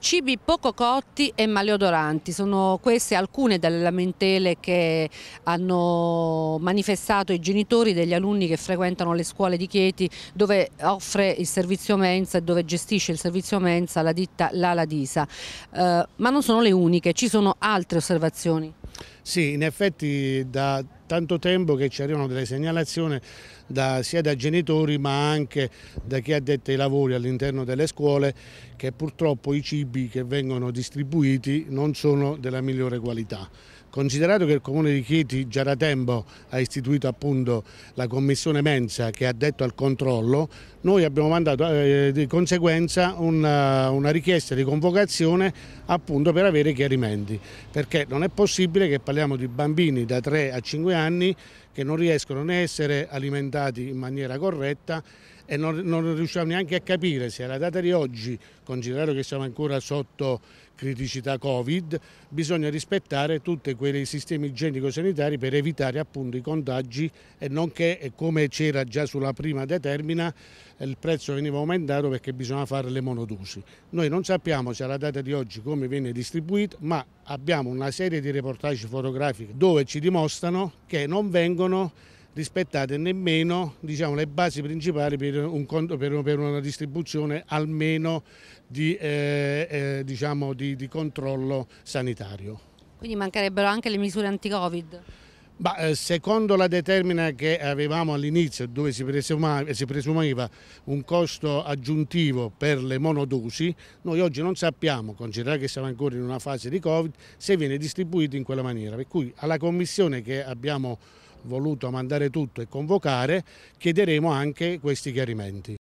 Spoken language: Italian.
Cibi poco cotti e maleodoranti, sono queste alcune delle lamentele che hanno manifestato i genitori degli alunni che frequentano le scuole di Chieti dove offre il servizio mensa e dove gestisce il servizio mensa la ditta Laladisa. Eh, ma non sono le uniche, ci sono altre osservazioni. Sì, in effetti da tanto tempo che ci arrivano delle segnalazioni da, sia da genitori ma anche da chi ha detto i lavori all'interno delle scuole che purtroppo i cibi che vengono distribuiti non sono della migliore qualità. Considerato che il Comune di Chieti già da tempo ha istituito appunto la commissione mensa che ha detto al controllo, noi abbiamo mandato eh, di conseguenza una, eh, una, richiesta di convocazione appunto per avere chiarimenti, perché non è possibile che parliamo di bambini da 3 a 5 anni anni che non riescono né a essere alimentati in maniera corretta e non, non riusciamo neanche a capire se alla data di oggi, considerato che siamo ancora sotto criticità Covid, bisogna rispettare tutti quei sistemi igienico-sanitari per evitare appunto i contagi e non che, come c'era già sulla prima determina, il prezzo veniva aumentato perché bisogna fare le monodosi. Noi non sappiamo se alla data di oggi come viene distribuito, ma abbiamo una serie di reportage fotografiche dove ci dimostrano che non vengono vengono rispettate nemmeno diciamo, le basi principali per, un, per, una distribuzione almeno di, eh, eh, diciamo, di, di controllo sanitario. Quindi mancherebbero anche le misure anti-Covid? Bah, eh, secondo la determina che avevamo all'inizio, dove si presumava, si presumeva, un costo aggiuntivo per le monodosi, noi oggi non sappiamo, considerato che siamo ancora in una fase di Covid, se viene distribuito in quella maniera. Per cui alla commissione che abbiamo voluto mandare tutto e convocare, chiederemo anche questi chiarimenti.